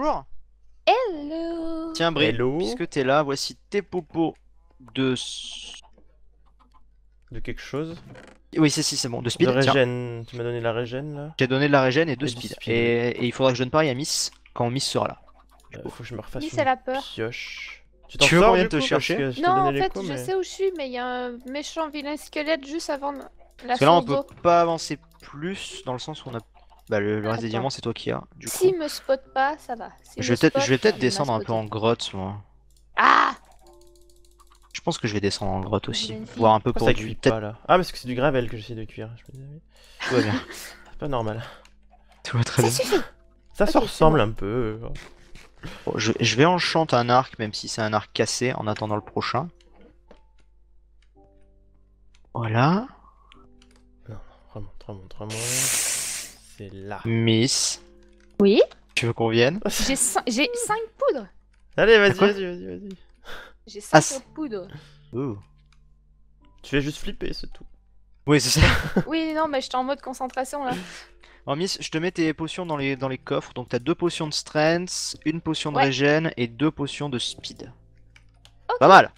bonjour. Hello. Tiens, Brie, Hello. puisque t'es là, voici tes popos de. De quelque chose Oui, c'est si, c'est bon, de speed. De Tu m'as donné la régène là J'ai donné de la régène et de speed. Et... il faudra que je donne pareil à Miss quand Miss sera là. Euh, faut que je me refasse Miss, une elle peur. pioche. Tu, tu veux de te chercher Non, en fait, je sais où je suis, mais il y a un méchant vilain squelette juste avant la Parce que là, on peut pas avancer plus dans le sens où on a bah, le, reste des diamants, c'est toi qui as. Du S'il me spot pas, ça va. je, vais peut-être descendre un peu en grotte, moi. Ah Je pense que je vais descendre en grotte aussi. Voir un peu pour du. là. Ah, parce que c'est du gravel que j'essaie de cuire. Je Tout va bien. c'est pas normal. Tout va très bien. Ça se ressemble un peu. je, vais enchanter un arc, même si c'est un arc cassé, en attendant le prochain. Voilà. Non, remonte, remonte, remonte. C'est là. Miss. Oui Tu veux qu'on vienne J'ai 5 poudres Allez, vas-y, vas-y, vas-y, vas-y. J'ai 5 ah, poudres. Tu fais juste flipper, c'est tout. Oui, c'est ça. oui, non, mais j'étais en mode concentration là. Bon, Miss, je te mets tes potions dans les, dans les coffres. Donc, t'as deux potions de strength, une potion de régène et deux potions de speed. Pas mal.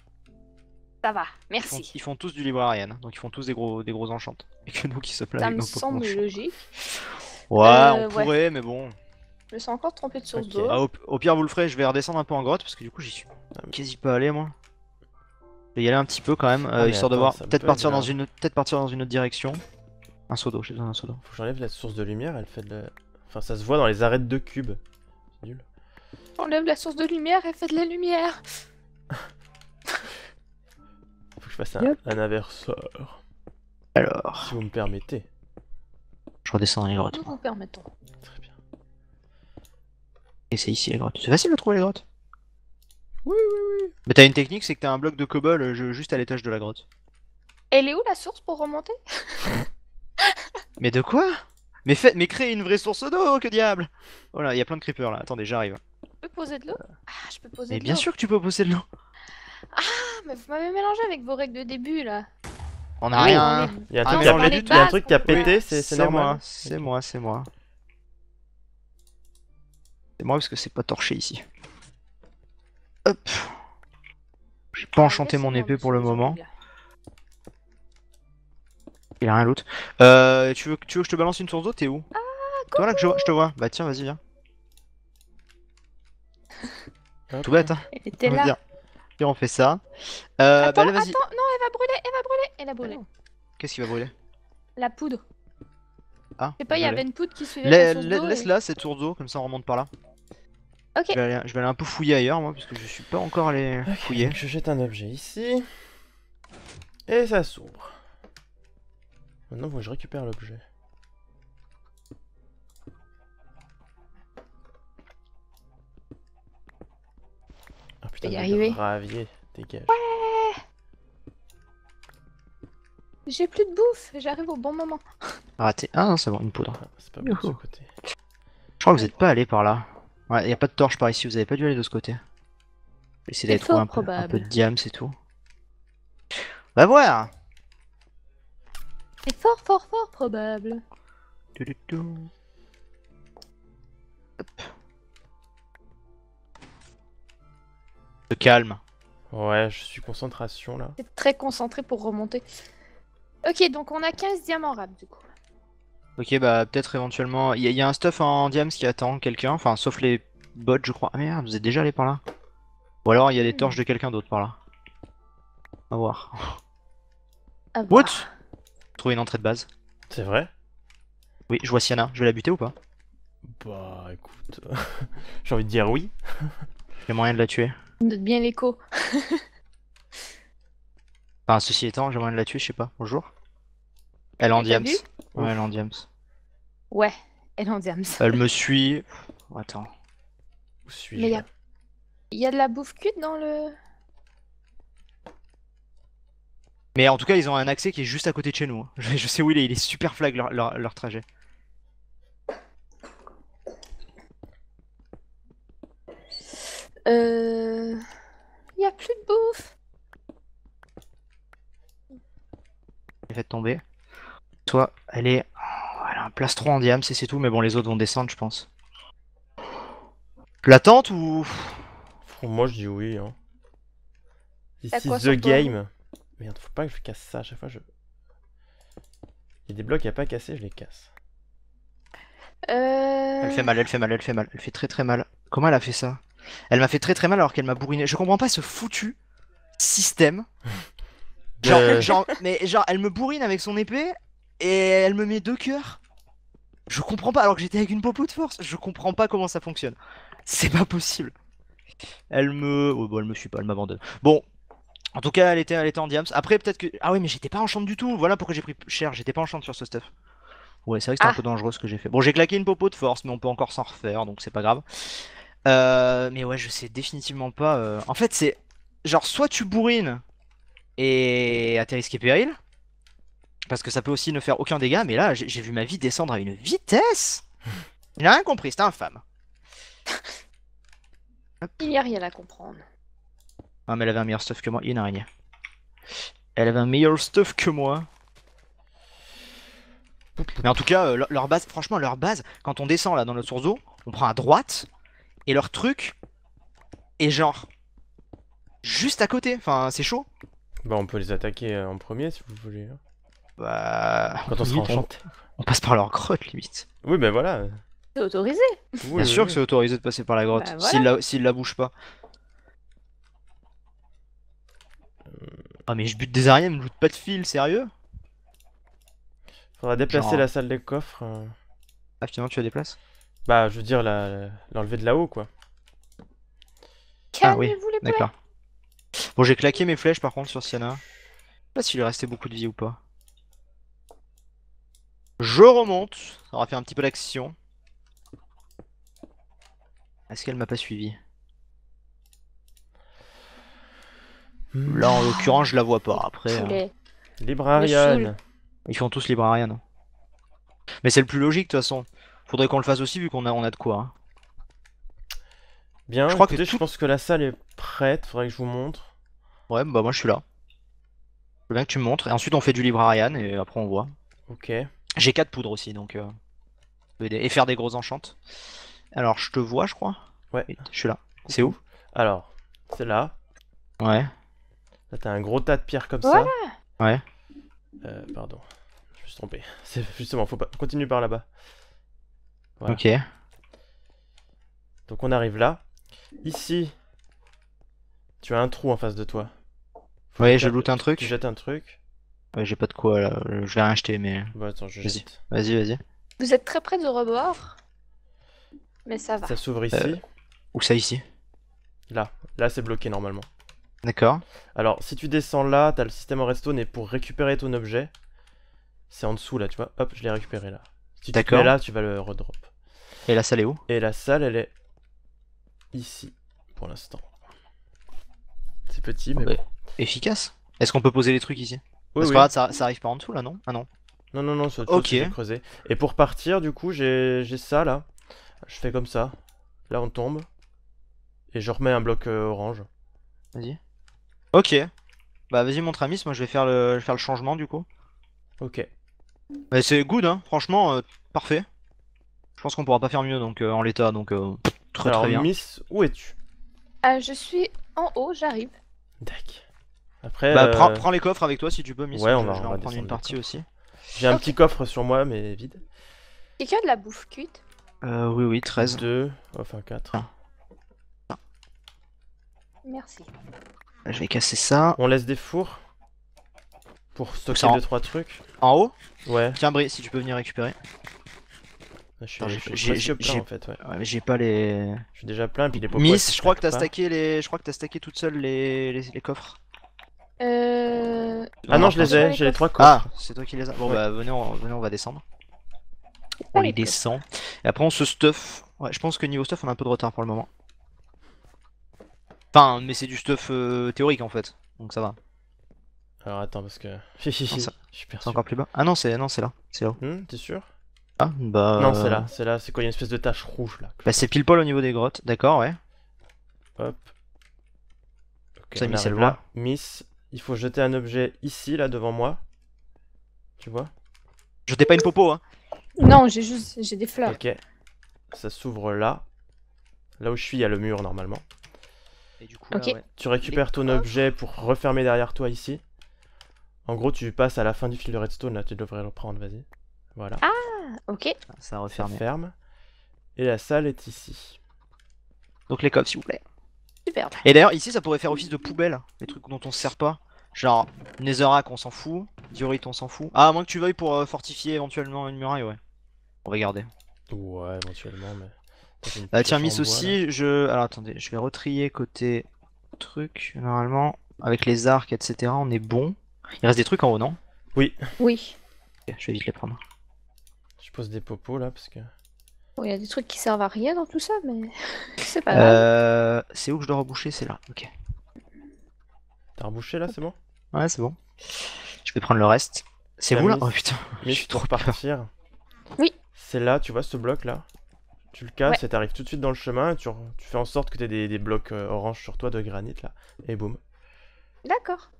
Ça va, merci. Ils font, tous du librarian, hein. donc ils font tous des gros, des gros enchantes. Et que nous qui se plaignent. Ça me semble logique. Ouais, euh, on pourrait, mais bon. Je c'est suis encore trompé de source d'eau. Ah, au, pire, vous le ferez, je vais redescendre un peu en grotte parce que du coup, j'y suis quasi pas allé moi. Je vais y aller un petit peu quand même, euh, ah, histoire de voir. Peut-être partir, dans une... peut partir dans une autre direction. Un seau d'eau, j'ai besoin d'un seau d'eau. Faut que j'enlève la source de lumière, elle fait de la... Enfin, ça se voit dans les arêtes de cube. C'est nul. Enlève la source de lumière, elle fait de la lumière. Faut que je fasse un, yep. Alors. Si vous me permettez. Je redescends dans les grottes. Nous vous permettons. Très bien. Et c'est ici les grottes. C'est facile de trouver les grottes. Oui, oui, oui. Mais t'as une technique, c'est que t'as un bloc de cobble euh, juste à l'étage de la grotte. Elle est où la source pour remonter Mais de quoi mais, fait... mais créez une vraie source d'eau, que diable Voilà, oh il y a plein de creepers là. Attendez, j'arrive. Je peux poser de l'eau Ah, je peux poser de l'eau. Mais bien sûr que tu peux poser de l'eau. Ah, mais vous m'avez mélangé avec vos règles de début là. On a rien. Oh, il y a un ah, truc, qui, a... pété, c'est moi. C'est moi, c'est moi. C'est moi parce que c'est pas torché ici. Hop. J'ai pas enchanté mon épée pour le moment. Il a rien l'autre. Euh, tu, veux, que je te balance une source d'eau T'es où ah, Toi là que je, je te vois. Bah tiens, vas-y, viens. Tout bête, hein. était là. Et on fait ça. Euh, bah, là, vas-y brûler, elle va brûler, elle a brûlé. Qu'est-ce qui va brûler La poudre. Ah, je sais pas, il y avait une poudre qui suivait la, la source la, Laisse là cette source d'eau, comme ça on remonte par là. Ok. Je vais, aller, un peu fouiller ailleurs, moi, parce que je suis pas encore allé fouiller. Je jette un objet ici. Et ça s'ouvre. Maintenant, je récupère l'objet. Ah putain, y arriver. gravier, dégage. Ouais j'ai plus de bouffe, j'arrive au bon moment. Raté. Ah, un, ah, c'est bon, une poudre. c'est pas bon de ce côté. Je crois que vous n'êtes pas allé par là. Ouais, y a pas de torche par ici, vous avez pas dû aller de ce côté. Essayez d'aller trouver un peu, de diam, c'est tout. Bah va voir C'est fort, fort, fort probable. Du, calme. Ouais, je suis concentration là. C'est très concentré pour remonter. Ok, donc on a 15 diamants rap du coup. Ok, bah peut-être éventuellement. Il y, a un stuff en diams qui attend quelqu'un, enfin sauf les bots, je crois. Ah merde, vous êtes déjà allé par là Ou alors il y a des torches de quelqu'un d'autre par là. À voir. voir. What Trouver une entrée de base. C'est vrai Oui, je vois Siana. Je vais la buter ou pas Bah écoute, j'ai envie de dire oui. J'ai y moyen de la tuer. Note bien l'écho. Enfin, bah, ceci étant, j'ai de la tuer, je sais pas. Bonjour. Elle en diams. Ouais, elle en diams. Ouais, elle en diams. Elle me suit. Attends. Où suis Mais il y, a... de la bouffe cuite dans le. Mais en tout cas, ils ont un accès qui est juste à côté de chez nous. Hein. Je, sais où il est, il est super flag leur, trajet. Euh. Y a plus de bouffe. fait tomber. Toi, elle est. Elle a un plastron en diams et c'est tout, mais bon, les autres vont descendre, je pense. La tente ou. Moi je dis oui. Hein. Ici, The Game. Merde, faut pas que je casse ça à chaque fois. Je... Il y a des blocs a pas casser, je les casse. Euh. Elle fait mal, elle fait mal, elle fait mal, elle fait très très mal. Comment elle a fait ça Elle m'a fait très très mal alors qu'elle m'a bourriné. Je comprends pas ce foutu système Genre, euh. genre, mais genre, elle me bourrine avec son épée et elle me met deux cœurs. Je comprends pas, alors que j'étais avec une popo de force, je comprends pas comment ça fonctionne. C'est pas possible. Elle me. Oh, bon, elle me suit pas, elle m'abandonne. Bon. En tout cas, elle était, elle était en diams. Après, peut-être que. Ah oui, mais j'étais pas en du tout. Voilà pourquoi j'ai pris cher. J'étais pas en sur ce stuff. Ouais, c'est vrai que c'était un ah. peu dangereux ce que j'ai fait. Bon, j'ai claqué une popo de force, mais on peut encore s'en refaire, donc c'est pas grave. Euh, mais ouais, je sais définitivement pas. Euh. En fait, c'est genre soit tu bourrines et à péril Parce que ça peut aussi ne faire aucun dégât, mais là, j'ai vu ma vie descendre à une vitesse Il n'a rien compris, c'était infâme. Il n'y a rien à comprendre. Ah, mais elle avait un meilleur stuff que moi, il en a rien. Elle avait un meilleur stuff que moi. Mais en tout cas, euh, leur base, franchement, leur base, quand on descend là dans notre source on prend à droite, et leur truc est genre juste à côté. Enfin, c'est chaud. Bah, on peut les attaquer euh, en premier si vous voulez. Hein. Bah. Quand on se On, passe par leur grotte limite. Oui, bah voilà. C'est autorisé. C'est Bien sûr que c'est autorisé de passer par la grotte, Bah, la, la bougent pas. Euh. Ah mais je bute des je me loot pas de fil, sérieux Faudra déplacer la salle des coffres. Euh. Ah finalement tu la déplaces Bah, je veux dire, la- l'enlever de là-haut, quoi. Ah oui, D'accord. Bon, j'ai claqué mes flèches par contre sur Siana. Je sais pas s'il lui restait beaucoup de vie ou pas. Je remonte. Ça va faire un petit peu d'action. Est-ce qu'elle m'a pas suivi Là, en l'occurrence, je la vois pas. Après. Euh, Librarian. Ils font tous Librarian. Mais c'est le plus logique de toute façon. Faudrait qu'on le fasse aussi vu qu'on a, on a de quoi. Hein. Bien, je crois que je pense que la salle est prête. Faudrait que je vous montre. Ouais, bah moi je suis là. Je veux bien que tu me montres. Et ensuite on fait du libre à Ryan et après on voit. Ok. J'ai 4 poudres aussi donc. Euh, et faire des gros enchantes. Alors je te vois, je crois. Ouais. Je suis là. C'est où Alors, c'est là. Ouais. Là t'as un gros tas de pierres comme ça. Ouais. Euh, pardon. Je me suis trompé. C'est justement, faut pas. Continue par là-bas. Voilà. Ok. Donc on arrive là. Ici, tu as un trou en face de toi. Oui ouais, je loot un truc. Tu jettes un truc. Ouais, j'ai pas de quoi là, je vais rien acheter, mais. vas-y. Vas-y, Vous êtes très près du rebord, mais ça va. Ça s'ouvre ici. Euh, Ou ça ici Là, là c'est bloqué normalement. D'accord. Alors, si tu descends là, t'as le système en redstone et pour récupérer ton objet, c'est en dessous là, tu vois. Hop, je l'ai récupéré là. Si tu là, tu vas le redrop. Et la salle est où Et la salle, elle est ici pour l'instant. C'est petit, mais. Efficace. Est-ce qu'on peut poser les trucs ici oui, oui. ça, ça, arrive pas en dessous là, non Ah non. Non, non, non, ça ok creuser Et pour partir, du coup, j'ai ça là. Je fais comme ça. Là, on tombe. Et je remets un bloc euh, orange. Vas-y. Ok. Bah, vas-y, mon Tramis, moi je vais faire le, faire le changement du coup. Ok. Bah, c'est good, hein, franchement, euh, parfait. Je pense qu'on pourra pas faire mieux donc euh, en l'état, donc très très bien. Miss, où es-tu Je suis en haut, j'arrive. Dac. Après. Bah, euh, prends, les coffres avec toi si tu peux, Miss. Ouais, on va, je vais en prendre une partie aussi. J'ai un petit coffre sur moi, mais vide. Quelqu'un a de la bouffe cuite euh, Oui, oui, 13. 2, enfin 4. Merci. Je vais casser ça. On laisse des fours pour stocker 2 trois trucs. En haut Ouais. Tiens, Brie, si tu peux venir récupérer. Ah, j'ai plein en fait, ouais. ouais j'ai pas les. Je suis déjà plein, puis les Miss, je crois que t'as stacké les, je crois que t'as stacké toute seule les, les... coffres. Euh... Ah non, je les ai, j'ai les trois coffres. Ah, c'est toi qui les as. Bon bah venez on... on, va descendre. On les descend. Et après on se stuff. Ouais, je pense que niveau stuff on a un peu de retard pour le moment. Enfin, mais c'est du stuff euh, théorique en fait, donc ça va. Alors attends parce que. C'est je suis encore plus bas. Ah non, c'est là, c'est là. Hmm, t'es sûr ah, bah. Non, euh, c'est là, c'est là, c'est quoi Il y a une espèce de tache rouge là. Bah, c'est pile poil au niveau des grottes, d'accord, ouais. Hop. Ok. ça, Miss, Miss, il faut jeter un objet ici, là, devant moi. Tu vois Jetez pas une popo, hein Non, j'ai juste. J'ai des fleurs. Ok. Ça s'ouvre là. Là où je suis, il y a le mur normalement. Et du coup, euh, tu récupères ton objet pour refermer derrière toi ici. En gros, tu passes à la fin du fil de redstone, là, tu devrais le prendre, vas-y. Voilà. Ah, ah, ok. Ah, ça referme. ferme. Et la salle est ici. Donc les coffres, s'il vous plaît. Super. Et d'ailleurs, ici, ça pourrait faire office de poubelle. Les trucs dont on se sert pas. Genre, Netherrack, on s'en fout. Diorite, on s'en fout. Ah, à moins que tu veuilles pour euh, fortifier éventuellement une muraille, ouais. On va garder. Ouais, éventuellement, mais. Bah, tiens Miss aussi, je. Alors attendez, je vais retrier côté truc. Normalement, avec les arcs, etc., on est bon. Il reste des trucs en haut, non Oui. Oui. je vais vite les prendre. Je pose des popos là parce que. Bon, il y a des trucs qui servent à rien dans tout ça, mais c'est pas euh, c'est où que je dois reboucher C'est là, ok. T'as rebouché là, c'est bon Ouais, c'est bon. Je vais prendre le reste. C'est où là Oh putain, mais je suis trop Oui. C'est là, tu vois ce bloc là Tu le casses et t'arrives tout de suite dans le chemin et tu, tu fais en sorte que t'aies des, des blocs euh, orange sur toi de granit là. Et boum. D'accord.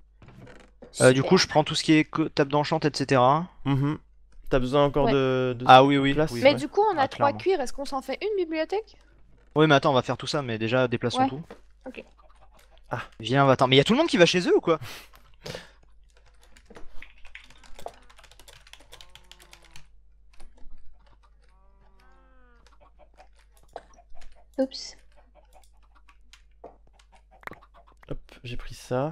Euh, du coup, je prends tout ce qui est table d'enchant, etc. T'as besoin encore de, Ah oui, oui. mais du coup, on a ah, trois cuirs. Est-ce qu'on s'en fait une bibliothèque Oui, mais attends, on va faire tout ça. Mais déjà, déplaçons tout. Ok. Ah, viens, attendre Mais y'a tout le monde qui va chez eux ou quoi Oups. Hop, j'ai pris ça.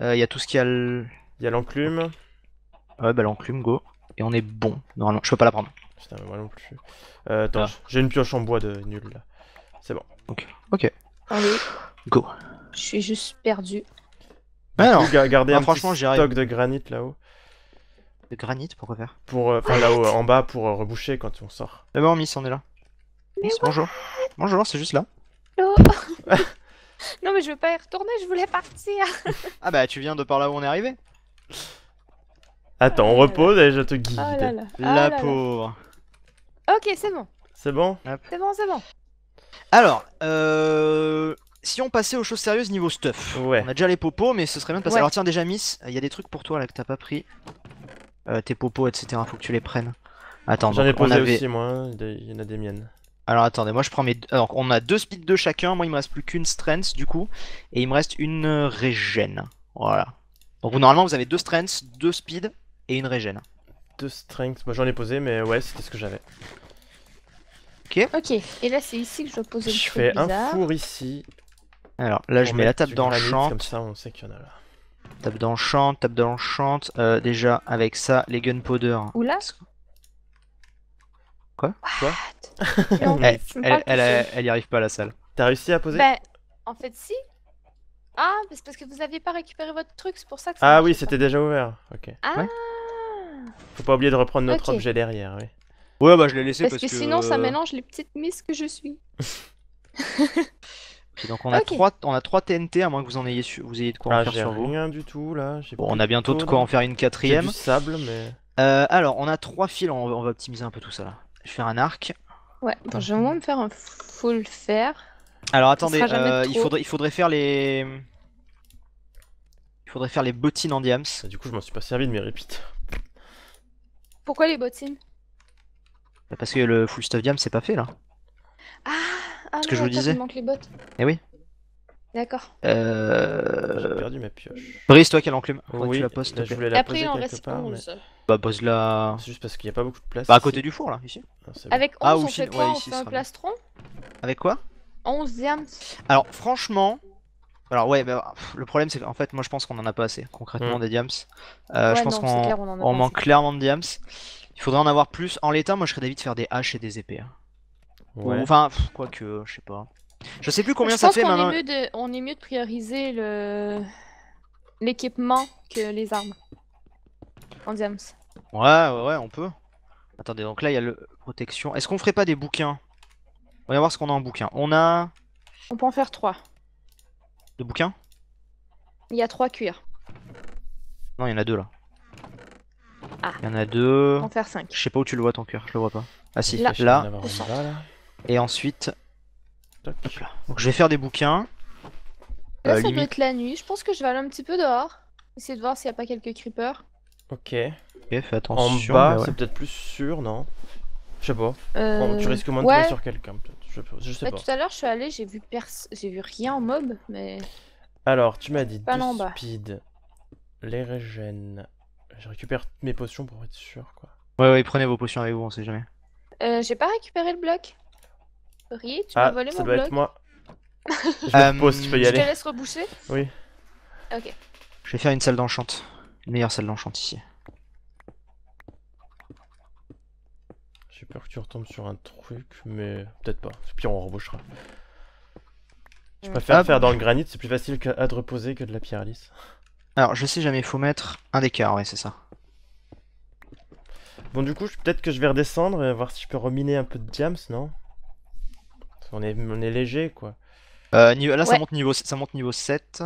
Euh, il y a tout ce qu'il a. y a l'enclume ouais, bah l'enclume, go. Et on est bon. Normalement, je peux pas la prendre. Putain, mais moi non plus. Euh, attends, ah. j'ai une pioche en bois de nul là. C'est bon. Ok. Ok. Allez, Go. je suis juste perdu Bah non. Bah, un franchement, stock de granit là-haut. De granit, faire Pour, euh, enfin là-haut, en bas, pour euh, reboucher quand on sort. bon, Miss, on est là. Miss, bonjour. Bonjour, c'est juste là. Oh. Non, mais je veux pas y retourner, je voulais partir. Ah bah, tu viens de par là où on est arrivé. Attends, on ah repose et je te guide. Oh la ah pauvre. Ok, c'est bon. C'est bon C'est bon, c'est bon. Alors, euh, si on passait aux choses sérieuses niveau stuff. Ouais. On a déjà les popos, mais ce serait bien de passer. Ouais. Alors tiens, déjà Miss, il y a des trucs pour toi là que t'as pas pris. Euh, tes popos, etc. Faut que tu les prennes. Attends, j'en ai posé aussi moi. Il y en a des miennes. Alors attendez, moi je prends mes. Alors on a deux speed de chacun. Moi il me reste plus qu'une strength du coup, et il me reste une régène. Voilà. Donc normalement vous avez deux strengths, deux speed et une régène. Deux strength, moi j'en ai posé, mais ouais, c'était ce que j'avais. Ok. Ok, et là c'est ici que je dois poser le Je fais un four ici. Alors là, je mets la table d'enchant. Comme ça, on sait qu'il y en a là. Table d'enchant, table d'enchant. Euh, déjà, avec ça, les gunpowder. Oula Quoi Quoi eh, elle, elle, elle, y arrive pas à la salle. T'as réussi à poser ben, en fait, si. Ah, parce que vous aviez pas récupéré votre truc, c'est pour ça que ça Ah oui, c'était déjà ouvert. Ok. Ah faut pas oublier de reprendre notre objet derrière, oui. Ouais, bah je l'ai laissé parce, parce que, sinon ça euh, mélange les petites miss que je suis. donc on a, trois, on a trois TNT à moins que vous en ayez, vous ayez de quoi ah, en faire sur vous. rien du tout là. Bon, on a bientôt de quoi en faire une quatrième. sable, mais. Euh, alors on a 3 fils, on va, optimiser un peu tout ça là. Je vais faire un arc. Ouais, je vais moins me faire un full fer. Alors attendez, euh, il, faudrait, il faudrait faire les. Il faudrait faire les bottines en diams. Ah, du coup, je m'en suis pas servi de mes répites. Pourquoi les bottines bah, Parce que le full stuff diam c'est pas fait là. Ah, ah Ce que je vous disais. Il manque les bottes. Eh oui. D'accord. Euh... J'ai perdu ma pioche. Brice, toi qui as Oui, tu la poste. Là, je voulais la Après, il Bah, pose-la. C'est juste parce qu'il n'y a pas beaucoup de place. Bah, à côté du four là, ici. Avec 11, ah, on, fait un plastron Avec quoi 11 diams. Alors, franchement, alors ouais, ah, le problème c'est qu'en fait moi je pense qu'on en a pas assez concrètement mm. des diams. Euh, je pense qu'on on manque clairement de diams. Il faudrait en avoir plus. En l'état, moi je serais d'avis de faire des haches et des épées. Hein. Enfin, quoi que, je sais pas. Je sais plus combien ça fait maintenant. on est mieux de prioriser l'équipement que les armes. En diams. Ouais, ouais, ouais, on peut. Attendez, donc là il y a le protection. Est-ce qu'on ferait pas des bouquins On va voir ce qu'on a en bouquins. On a On peut en faire trois de bouquins Il y a trois cuirs. Non, il y en a deux là. Ah. Il y en a deux. En faire cinq. Je sais pas où tu le vois ton cuir, je le vois pas. Ah si, là. Et ensuite. Donc je vais faire des bouquins. Là, euh, ça doit être la nuit. Je pense que je vais aller un petit peu dehors. Essayer de voir s'il n'y a pas quelques creepers. Ok. Ok, fais attention. En bas, bah c'est peut-être plus sûr, non Je sais pas. tu euh, risques moins de ouais. sur quelqu'un. Bah, tout à l'heure, je suis allé, j'ai vu j'ai vu rien en mob, mais. Alors, tu m'as dit speed, les régènes. Je récupère mes potions pour être sûr, quoi. Ouais, ouais, prenez vos potions avec vous, on sait jamais. Euh, j'ai pas récupéré le bloc. Rie, tu peux ah, voler mon bloc. Ça doit être moi. je me pose, tu peux y aller. Je te laisse reboucher Oui. Ok. Je vais faire une salle d'enchante. Une meilleure salle d'enchante ici. J'ai peur que tu retombes sur un truc, mais peut-être pas. pire on rebauchera. Je mm. préfère ah. faire dans le granit, c'est plus facile à de reposer que de la pierre lisse. Alors, je sais jamais, il faut mettre un d'écart, ouais, c'est ça. Bon, du coup, peut-être que je vais redescendre et voir si je peux reminer un peu de diams, non on est, on léger, quoi. Euh, là, ça, monte niveau, ça monte niveau 7.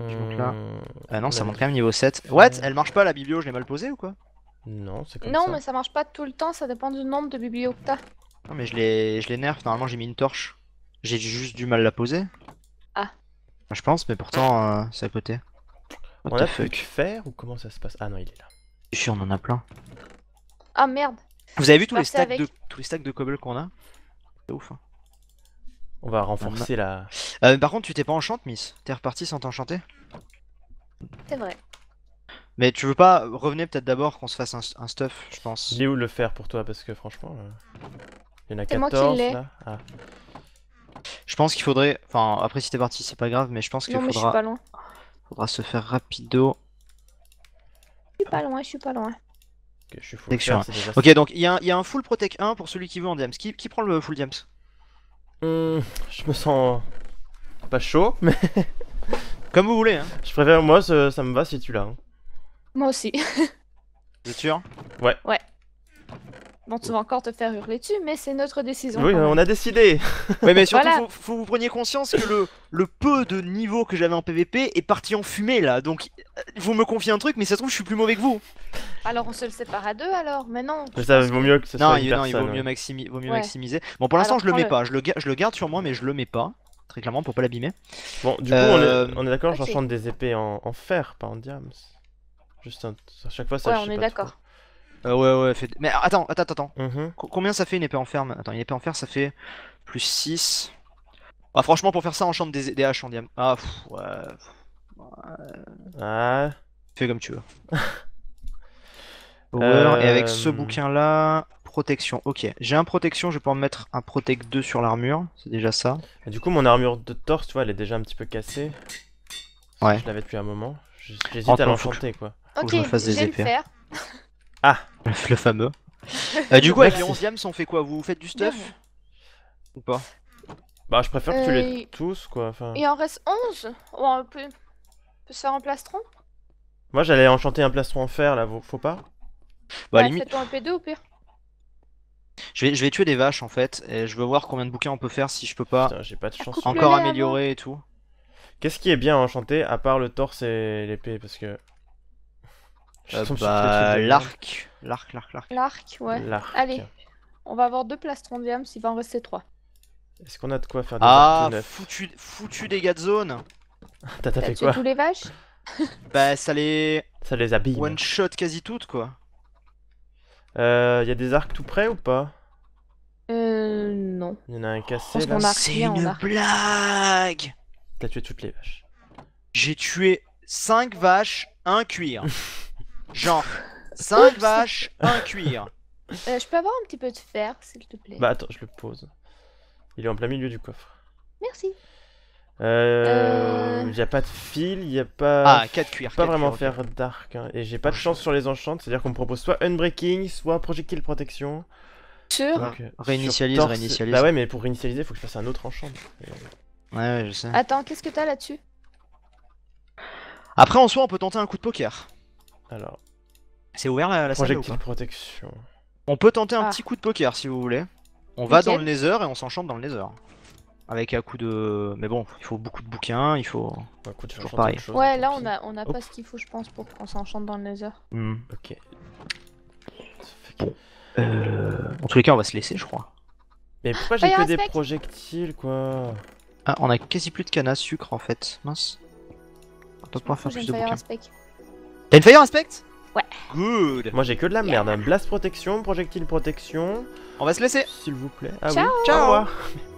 Ah non, ça monte quand même niveau 7. What Elle marche pas, la biblio, je l'ai mal posée ou quoi non, c'est comme ça. Non, mais ça marche pas tout le temps, ça dépend du nombre de bibliothèques. Non, mais je les, nerf, normalement j'ai mis une torche. J'ai juste du mal à la poser. Ah. je pense, mais pourtant, ça euh, c'est à côté. on a faire ou comment ça se passe Ah non, il est là. Je suis sûr, on en a plein. Ah merde Vous avez vu tous bah, les, stacks de, tous les stacks de cobble qu'on a C'est ouf. Hein. On va renforcer la... Euh, par contre, tu t'es pas enchante, Miss. T'es reparti sans t'enchanter C'est vrai. Mais tu veux pas revenir peut-être d'abord qu'on se fasse un, stuff, je pense. Il est où le faire pour toi Parce que franchement, euh, il y en a 14 là. Ah. Je pense qu'il faudrait. Enfin, après si t'es parti, c'est pas grave, mais je pense qu'il faudra. Je suis pas loin. Faudra se faire rapido. Je suis pas loin, je suis pas loin. Ok, je suis Ok, donc il y, a un full protect 1 pour celui qui veut en diams. Qui, prend le full diams hmm, Je me sens pas chaud, mais. Comme vous voulez. Hein. Je préfère moi, ça, me va si tu l'as. Hein. Moi aussi. Vous êtes sûr Ouais. Ouais. Bon, tu vas encore te faire hurler dessus, mais c'est notre décision. Oui, on a décidé. oui, mais surtout, faut, vous preniez conscience que le, peu de niveau que j'avais en PVP est parti en fumée là. Donc, vous me confiez un truc, mais ça se trouve, je suis plus mauvais que vous. Alors, on se le sépare à deux alors, mais non. Mais ça, vaut mieux que ça non, soit non, il vaut mieux, hein. vaut mieux maximiser. Bon, pour l'instant, je le mets pas. Je le, je le garde sur moi, mais je le mets pas. Très clairement, pour pas l'abîmer. Bon, du coup, on est, euh, d'accord, okay. j'enchante des épées en, fer, pas en diams. Juste à chaque fois, ça Ouais, on est d'accord. Ah ouais, ouais, mais attends, attends, attends. Mhm. combien ça fait une épée en ferme Attends, une épée en fer, ça fait plus 6. Ah, franchement, pour faire ça, on chambre des, des haches en diam. Ah, ouais. Fais comme tu veux. et avec ce euh, bouquin-là, protection. Ok, j'ai un protection, je peux en mettre un protect 2 sur l'armure, c'est déjà ça. du coup, mon armure de torse, tu vois, elle est déjà un petit peu cassée. Ouais. Je l'avais depuis un moment. J'hésite à l'enchanter, quoi ok, je me des épées. Le hein. Ah, le fameux. Euh, du coup, avec les 11 on fait quoi Vous faites du stuff Ou pas Bah, je préfère que tu les euh, tous, quoi. Il en reste 11 on peut... peut se faire un plastron Moi, j'allais enchanter un plastron en fer, là, faut pas Bah, limite. pire. Je vais, tuer des vaches en fait, et je veux voir combien de bouquins on peut faire si je peux pas, pas encore améliorer et tout. Qu'est-ce qui est bien enchanté à part le torse et l'épée Parce que bah, l'arc. L'arc, l'arc, l'arc. L'arc, ouais. Allez, on va avoir deux plastrons de s'il va en rester trois. Est-ce qu'on a de quoi faire des Ah, de foutu, foutu dégâts de zone T'as fait tué quoi tous les vaches Bah, ça les. Ça les habille. One shot quasi toutes, quoi. Euh, y a des arcs tout près ou pas Euh, non. Il y en a un cassé là. C'est une blague T'as tué toutes les vaches. J'ai tué 5 vaches, un cuir. Genre 5 vaches, 1 cuir. Euh, je peux avoir un petit peu de fer, s'il te plaît. Bah attends, je le pose. Il est en plein milieu du coffre. Merci. Euh, euh. Y'a a pas de fil, il y a pas. Ah, 4 cuirs. Pas vraiment faire dark. Hein. Et j'ai pas de chance sur les enchantes, c'est-à-dire qu'on me propose soit un breaking, soit projectile protection. Sur euh, Réinitialise, réinitialise. Bah ouais, mais pour réinitialiser, faut que je fasse un autre enchant. Ouais, ouais, je sais. Attends, qu'est-ce que t'as là-dessus Après, en soit, on peut tenter un coup de poker. Alors. C'est ouvert la, la protection. On peut tenter un ah. petit coup de poker si vous voulez. On va dans le nether et on s'enchante dans le nether. Avec un coup de. Mais bon, il faut beaucoup de bouquins, il faut. de ouais, là on a, on a pas ce qu'il faut, je pense, pour qu'on s'enchante dans le nether. Hmm. Ok. Euh... En tous les cas, on va se laisser, je crois. Mais pourquoi j'ai ah, que des projectiles, quoi Ah, on a quasi plus de canne à sucre en fait. Mince. On doit faire plus de bouquins. T'as une Fire Aspect Ouais. Good. Moi j'ai que de la merde. Hein. Blast protection, projectile protection. On va se laisser. S'il vous plaît. Ah Ciao. Ciao.